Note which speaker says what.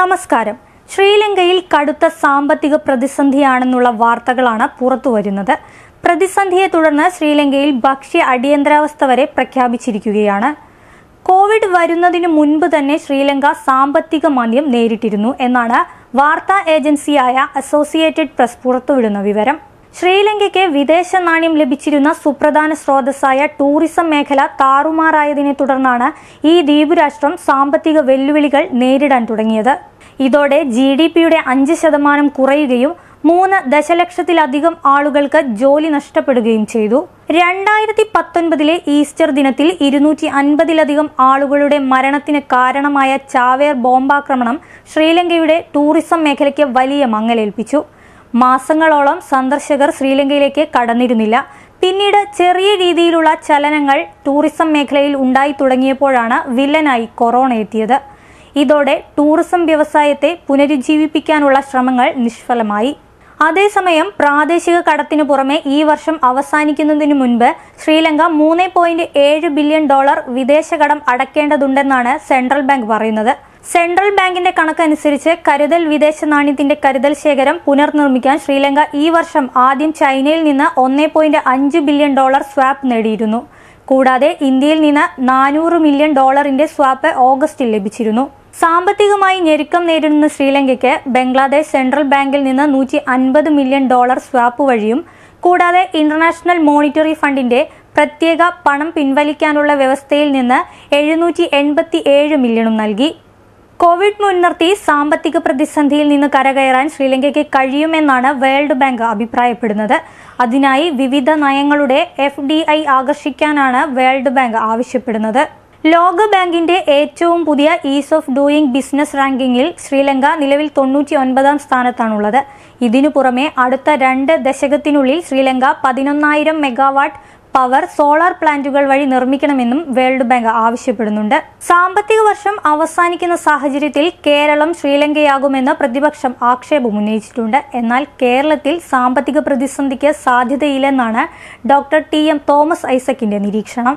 Speaker 1: നമസ്കാരം ശ്രീലങ്കയിൽ കടുത്ത സാമ്പത്തിക പ്രതിസന്ധിയാണെന്നുള്ള വാർത്തകളാണ് പുറത്തു വരുന്നത് പ്രതിസന്ധിയെ തുടർന്ന് ശ്രീലങ്കയിൽ ഭക്ഷ്യ അടിയന്തരാവസ്ഥ വരെ പ്രഖ്യാപിച്ചിരിക്കുകയാണ് കോവിഡ് വരുന്നതിനു മുൻപ് തന്നെ ശ്രീലങ്ക സാമ്പത്തിക മാന്ദ്യം നേരിട്ടിരുന്നു എന്നാണ് വാർത്താ ഏജൻസിയായ അസോസിയേറ്റഡ് പ്രസ് പുറത്തുവിടുന്ന വിവരം ശ്രീലങ്കയ്ക്ക് വിദേശ നാണ്യം ലഭിച്ചിരുന്ന സുപ്രധാന സ്രോതസ്സായ ടൂറിസം മേഖല താറുമാറായതിനെ തുടർന്നാണ് ഈ ദ്വീപ് രാഷ്ട്രം സാമ്പത്തിക വെല്ലുവിളികൾ നേരിടാൻ തുടങ്ങിയത് ഇതോടെ ജി ഡി പിയുടെ അഞ്ച് ശതമാനം കുറയുകയും മൂന്ന് ദശലക്ഷത്തിലധികം ആളുകൾക്ക് ജോലി നഷ്ടപ്പെടുകയും ചെയ്തു രണ്ടായിരത്തി പത്തൊൻപതിലെ ഈസ്റ്റർ ദിനത്തിൽ ഇരുന്നൂറ്റി അൻപതിലധികം ആളുകളുടെ മരണത്തിന് കാരണമായ ചാവേർ ബോംബാക്രമണം ശ്രീലങ്കയുടെ ടൂറിസം മേഖലയ്ക്ക് വലിയ മങ്ങലേൽപ്പിച്ചു മാസങ്ങളോളം സന്ദർശകർ ശ്രീലങ്കയിലേക്ക് കടന്നിരുന്നില്ല പിന്നീട് ചെറിയ രീതിയിലുള്ള ചലനങ്ങൾ ടൂറിസം മേഖലയിൽ ഉണ്ടായി തുടങ്ങിയപ്പോഴാണ് വില്ലനായി കൊറോണ എത്തിയത് ഇതോടെ ടൂറിസം വ്യവസായത്തെ പുനരുജ്ജീവിപ്പിക്കാനുള്ള ശ്രമങ്ങൾ നിഷ്ഫലമായി അതേസമയം പ്രാദേശിക കടത്തിനു പുറമെ ഈ വർഷം അവസാനിക്കുന്നതിനു മുൻപ് ശ്രീലങ്ക മൂന്ന് ബില്യൺ ഡോളർ വിദേശ കടം അടയ്ക്കേണ്ടതുണ്ടെന്നാണ് സെൻട്രൽ ബാങ്ക് പറയുന്നത് സെൻട്രൽ ബാങ്കിന്റെ കണക്കനുസരിച്ച് കരുതൽ വിദേശ നാണ്യത്തിന്റെ കരുതൽ ശേഖരം പുനർനിർമ്മിക്കാൻ ശ്രീലങ്ക ഈ വർഷം ആദ്യം ചൈനയിൽ നിന്ന് ഒന്നേ പോയിന്റ് അഞ്ച് ബില്യൺ ഡോളർ സ്വാപ്പ് നേടിയിരുന്നു കൂടാതെ ഇന്ത്യയിൽ നിന്ന് നാനൂറ് മില്യൺ ഡോളറിന്റെ സ്വാപ്പ് ഓഗസ്റ്റിൽ ലഭിച്ചിരുന്നു സാമ്പത്തികമായി ഞെരുക്കം നേരിടുന്ന ശ്രീലങ്കയ്ക്ക് ബംഗ്ലാദേശ് സെൻട്രൽ ബാങ്കിൽ നിന്ന് നൂറ്റി അൻപത് മില്യൺ ഡോളർ സ്വാപ്പ് വഴിയും കൂടാതെ ഇന്റർനാഷണൽ മോണിറ്ററി ഫണ്ടിന്റെ പ്രത്യേക പണം പിൻവലിക്കാനുള്ള വ്യവസ്ഥയിൽ നിന്ന് എഴുന്നൂറ്റി എൺപത്തി ഏഴ് മില്യണും നൽകി കോവിഡ് മുൻനിർത്തി സാമ്പത്തിക പ്രതിസന്ധിയിൽ നിന്ന് കരകയറാൻ ശ്രീലങ്കയ്ക്ക് കഴിയുമെന്നാണ് വേൾഡ് ബാങ്ക് അഭിപ്രായപ്പെടുന്നത് അതിനായി വിവിധ നയങ്ങളുടെ എഫ് ആകർഷിക്കാനാണ് വേൾഡ് ബാങ്ക് ആവശ്യപ്പെടുന്നത് ലോകബാങ്കിന്റെ ഏറ്റവും പുതിയ ഈസ് ഓഫ് ഡൂയിങ് ബിസിനസ് റാങ്കിങ്ങിൽ ശ്രീലങ്ക നിലവിൽ തൊണ്ണൂറ്റി ഒൻപതാം സ്ഥാനത്താണുള്ളത് ഇതിനു പുറമെ അടുത്ത രണ്ട് ദശകത്തിനുള്ളിൽ ശ്രീലങ്ക പതിനൊന്നായിരം മെഗാവാട്ട് പവർ സോളാർ പ്ലാന്റുകൾ വഴി നിർമ്മിക്കണമെന്നും വേൾഡ് ബാങ്ക് ആവശ്യപ്പെടുന്നുണ്ട് സാമ്പത്തിക വർഷം അവസാനിക്കുന്ന സാഹചര്യത്തിൽ കേരളം ശ്രീലങ്കയാകുമെന്ന് പ്രതിപക്ഷം ആക്ഷേപം ഉന്നയിച്ചിട്ടുണ്ട് എന്നാൽ കേരളത്തിൽ സാമ്പത്തിക പ്രതിസന്ധിക്ക് സാധ്യതയില്ലെന്നാണ് ഡോക്ടർ ടി എം തോമസ് ഐസക്കിന്റെ നിരീക്ഷണം